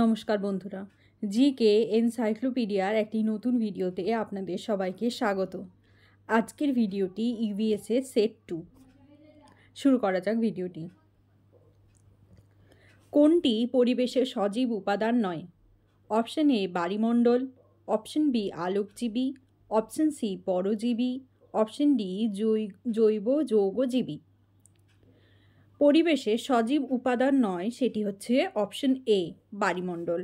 নমস্কার বন্ধুরা জি কে এনসাইক্লোপিডিয়ার একটি নতুন ভিডিওতে আপনাদের সবাইকে স্বাগত আজকের ভিডিওটি ইভিএসএ সেট টু শুরু করা যাক ভিডিওটি কোনটি পরিবেশের সজীব উপাদান নয় অপশন এ বাড়িমণ্ডল অপশন বি আলোকজীবী অপশন সি পরজীবী অপশন ডি জৈব যৌগজীবী পরিবেশে সজীব উপাদান নয় সেটি হচ্ছে অপশন এ বায়ুমণ্ডল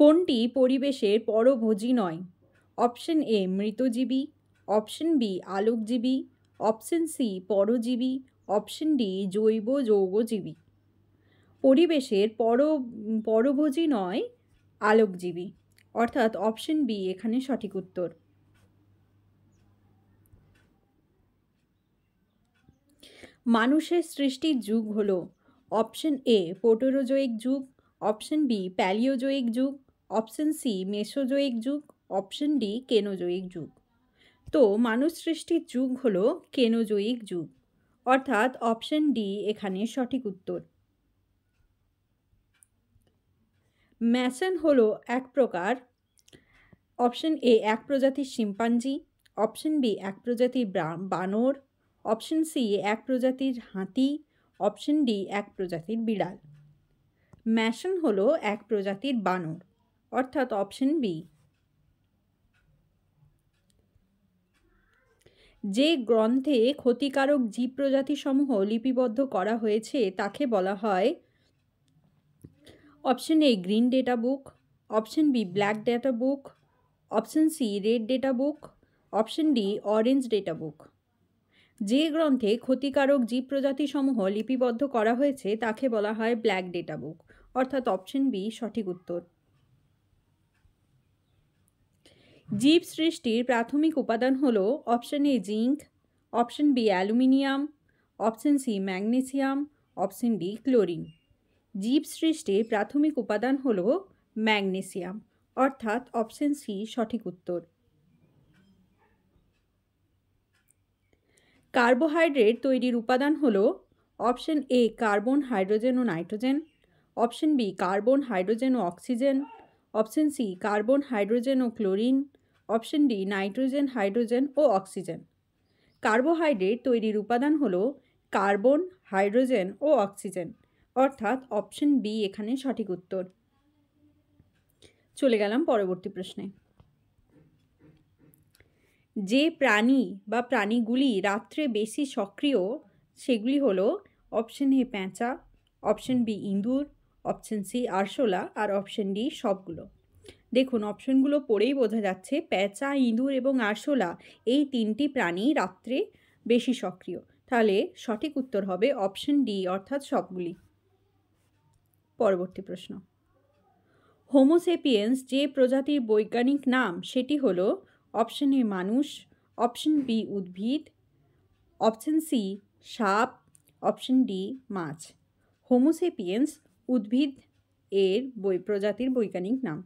কোনটি পরিবেশের পরভোজী নয় অপশন এ মৃতজীবী অপশন বি আলোকজীবী অপশন সি পরজীবী অপশন ডি জৈব যৌগজীবী পরিবেশের পর পরভোজী নয় আলোকজীবী অর্থাৎ অপশন বি এখানে সঠিক উত্তর মানুষের সৃষ্টির যুগ হল অপশন এ পোটোরোজোয়িক যুগ অপশন বি প্যালিওজোয়িক যুগ অপশন সি মেসোজোয়িক যুগ অপশন ডি কেনোজোয়িক যুগ তো মানুষ সৃষ্টির যুগ হল কেনোজোয়িক যুগ অর্থাৎ অপশন ডি এখানে সঠিক উত্তর ম্যাসন হল এক প্রকার অপশন এ এক প্রজাতির শিম্পাঞ্জি অপশন বি এক প্রজাতির বানর অপশন সি এক প্রজাতির হাতি অপশন ডি এক প্রজাতির বিড়াল ম্যাশন হলো এক প্রজাতির বানর অর্থাৎ অপশন বি যে গ্রন্থে ক্ষতিকারক জীব প্রজাতিসমূহ লিপিবদ্ধ করা হয়েছে তাকে বলা হয় option A green data book option B black data book option C red data book option D orange data book যে গ্রন্থে ক্ষতিকারক জীব প্রজাতিসমূহ লিপিবদ্ধ করা হয়েছে তাকে বলা হয় ব্ল্যাক ডেটা বুক অর্থাৎ অপশন বি সঠিক উত্তর জীব সৃষ্টির প্রাথমিক উপাদান হল option A zinc option B aluminium option C magnesium option D chlorine জীব সৃষ্টির প্রাথমিক উপাদান হল ম্যাগনেসিয়াম অর্থাৎ অপশন সি সঠিক উত্তর কার্বোহাইড্রেট তৈরির উপাদান হলো অপশন এ কার্বন হাইড্রোজেন ও nitrogen option B carbon hydrogen ও oxygen option C carbon hydrogen ও chlorine option D nitrogen hydrogen ও অক্সিজেন কার্বোহাইড্রেট তৈরির উপাদান হলো কার্বন হাইড্রোজেন ও অক্সিজেন অর্থাৎ অপশন বি এখানে সঠিক উত্তর চলে গেলাম পরবর্তী প্রশ্নে যে প্রাণী বা প্রাণীগুলি রাত্রে বেশি সক্রিয় সেগুলি হলো অপশন এ প্যাঁচা অপশন বি ইঁদুর অপশন সি আরশোলা আর অপশন ডি সবগুলো দেখুন অপশনগুলো পড়েই বোঝা যাচ্ছে প্যাঁচা ইঁদুর এবং আরশোলা এই তিনটি প্রাণী রাত্রে বেশি সক্রিয় তাহলে সঠিক উত্তর হবে অপশন ডি অর্থাৎ সবগুলি পরবর্তী প্রশ্ন হোমোসেপিয়েন্স যে প্রজাতির বৈজ্ঞানিক নাম সেটি হলো অপশন এ মানুষ অপশন বি উদ্ভিদ অপশন সি সাপ অপশন ডি মাছ হোমোসেপিয়েন্স উদ্ভিদ এর বই প্রজাতির বৈজ্ঞানিক নাম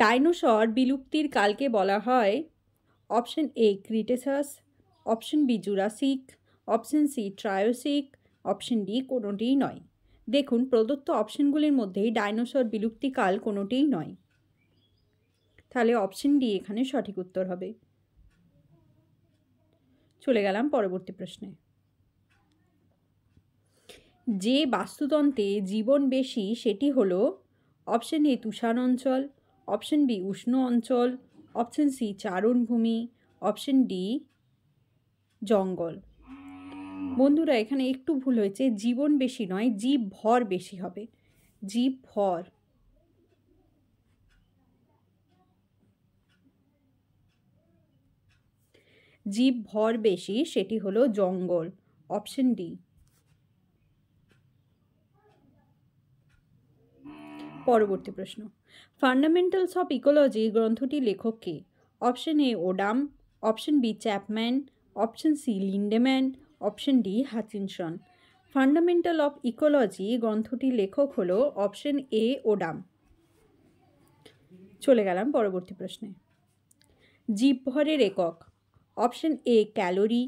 ডাইনোসর বিলুপ্তির কালকে বলা হয় option A Cretaceous option B Jurassic option C Triassic option D কোনোটিই নয় দেখুন প্রদত্ত অপশানগুলির মধ্যেই ডাইনোসর বিলুপ্তিকাল কোনোটিই নয় তাহলে অপশন ডি এখানে সঠিক উত্তর হবে চলে গেলাম পরবর্তী প্রশ্নে যে বাস্তুতন্ত্রে জীবন বেশি সেটি হলো অপশন এ তুষার অঞ্চল অপশন বি উষ্ণ অঞ্চল অপশন সি চারণভূমি অপশন ডি জঙ্গল বন্ধুরা এখানে একটু ভুল হয়েছে জীবন বেশি নয় জীব ভর বেশি হবে জীব ভর জীব ভর বেশি সেটি হলো জঙ্গল অপশন ডি পরবর্তী প্রশ্ন ফান্ডামেন্টালস অফ ইকোলজি গ্রন্থটি লেখক কে option A Odum option B Chapman option C Lindeman option D Hutchinson fundamental of ecology গ্রন্থটির লেখক হল অপশন এ ওডাম চলে গেলাম পরবর্তী প্রশ্নে জীবভরের একক option A calorie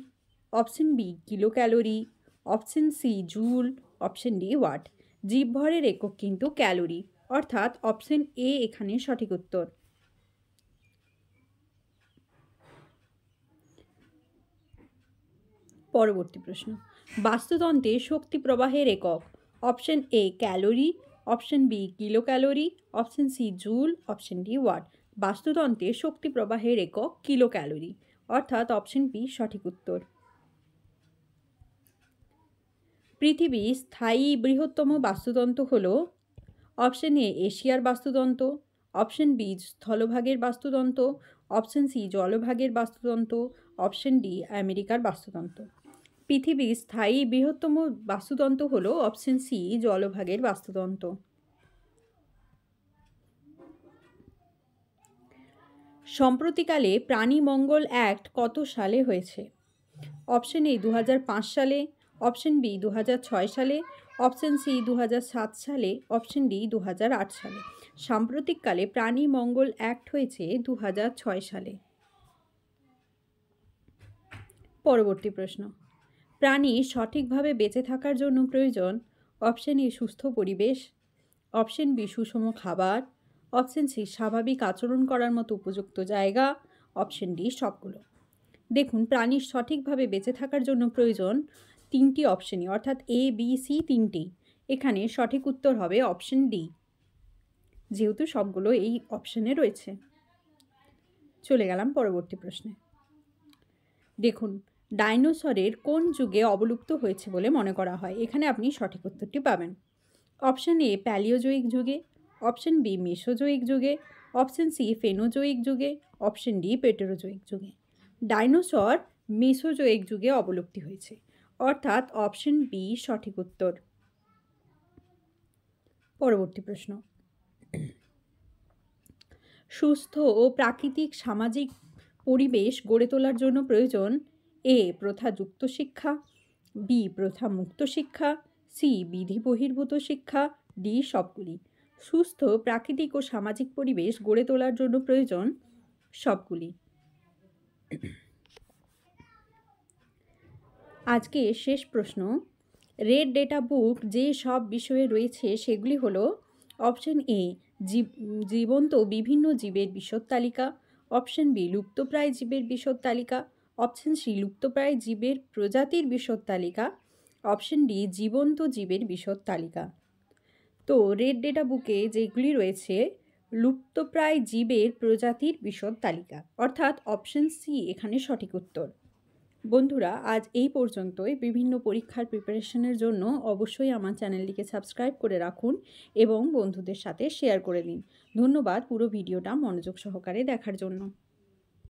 option B kilo calorie option C joule option D watt জীবভরের একক কিন্তু ক্যালোরি অর্থাৎ অপশন এ এখানে সঠিক উত্তর পরবর্তী প্রশ্ন বাস্তুতন্ত্রে শক্তি প্রবাহের একক option A calorie option B kilo calorie option C joule option D watt বাস্তুতন্ত্রে শক্তি প্রবাহের একক কিলো ক্যালোরি অর্থাৎ অপশন বি সঠিক উত্তর পৃথিবীর স্থায়ী বৃহত্তম বাস্তুতন্ত্র হল অপশন এ এশিয়ার বাস্তুতন্ত্র অপশন বি স্থলভাগের বাস্তুতন্ত্র অপশন সি জলভাগের বাস্তুতন্ত্র অপশন ডি আমেরিকার বাস্তুতন্ত্র পৃথিবীর স্থায়ী বৃহত্তম বাস্তুতন্ত্র হল অপশন সি জলভাগের বাস্তুতন্ত্র সম্প্রতিকালে প্রাণী মঙ্গল অ্যাক্ট কত সালে হয়েছে অপশন এ দু সালে অপশন বি দু সালে অপশন সি দু সালে অপশন ডি দু সালে সাম্প্রতিককালে প্রাণী মঙ্গল অ্যাক্ট হয়েছে দু সালে পরবর্তী প্রশ্ন প্রাণী সঠিকভাবে বেঁচে থাকার জন্য প্রয়োজন অপশন এ সুস্থ পরিবেশ অপশন বি সুষম খাবার অপশন সি স্বাভাবিক আচরণ করার মতো উপযুক্ত জায়গা অপশন ডি সবগুলো দেখুন প্রাণীর সঠিকভাবে বেঁচে থাকার জন্য প্রয়োজন তিনটি অপশনই অর্থাৎ এ বি সি তিনটি এখানে সঠিক উত্তর হবে অপশন ডি যেহেতু সবগুলো এই অপশনে রয়েছে চলে গেলাম পরবর্তী প্রশ্নে দেখুন ডাইনোসরের কোন যুগে অবলুপ্ত হয়েছে বলে মনে করা হয় এখানে আপনি সঠিক উত্তরটি পাবেন অপশান এ প্যালিওজৈক যুগে অপশান বি মেসোজৈক যুগে অপশান সি ফেনোজৈক যুগে অপশান ডি পেটেরোজৈক যুগে ডাইনোসর মেসোজৈক যুগে অবলুপ্তি হয়েছে অর্থাৎ অপশান বি সঠিক উত্তর পরবর্তী প্রশ্ন সুস্থ ও প্রাকৃতিক সামাজিক পরিবেশ গড়ে তোলার জন্য প্রয়োজন এ প্রথাযুক্ত শিক্ষা বি প্রথামুক্ত শিক্ষা সি বিধি বহির্ভূত শিক্ষা ডি সবগুলি সুস্থ প্রাকৃতিক ও সামাজিক পরিবেশ গড়ে তোলার জন্য প্রয়োজন সবগুলি আজকে শেষ প্রশ্ন রেড ডেটা বুক যে সব বিষয়ে রয়েছে সেগুলি হলো অপশন এ জীবন্ত বিভিন্ন জীবের বিশদ তালিকা অপশন বি লুপ্তপ্রায় জীবের বিশদ তালিকা অপশন সি লুপ্তপ্রায় জীবের প্রজাতির বিশদ তালিকা অপশন ডি জীবন্ত জীবের বিশদ তালিকা তো রেড ডেটা বুকে যেগুলি রয়েছে লুপ্তপ্রায় জীবের প্রজাতির বিশদ তালিকা অর্থাৎ অপশন সি এখানে সঠিক উত্তর বন্ধুরা আজ এই পর্যন্তই বিভিন্ন পরীক্ষার প্রিপারেশনের জন্য অবশ্যই আমার চ্যানেলটিকে সাবস্ক্রাইব করে রাখুন এবং বন্ধুদের সাথে শেয়ার করে দিন ধন্যবাদ পুরো ভিডিওটা মনোযোগ সহকারে দেখার জন্য